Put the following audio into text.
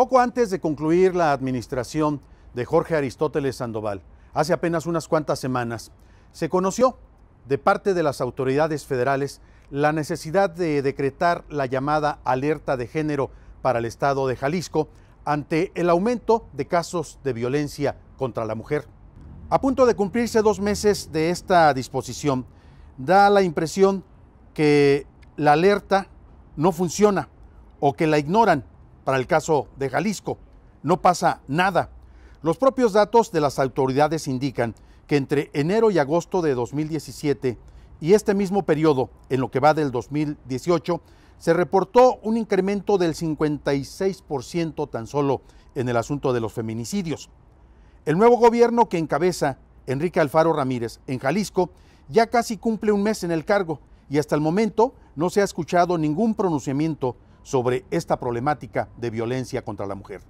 Poco antes de concluir la administración de Jorge Aristóteles Sandoval, hace apenas unas cuantas semanas, se conoció de parte de las autoridades federales la necesidad de decretar la llamada alerta de género para el estado de Jalisco ante el aumento de casos de violencia contra la mujer. A punto de cumplirse dos meses de esta disposición, da la impresión que la alerta no funciona o que la ignoran para el caso de Jalisco. No pasa nada. Los propios datos de las autoridades indican que entre enero y agosto de 2017 y este mismo periodo, en lo que va del 2018, se reportó un incremento del 56% tan solo en el asunto de los feminicidios. El nuevo gobierno que encabeza Enrique Alfaro Ramírez en Jalisco ya casi cumple un mes en el cargo y hasta el momento no se ha escuchado ningún pronunciamiento sobre esta problemática de violencia contra la mujer.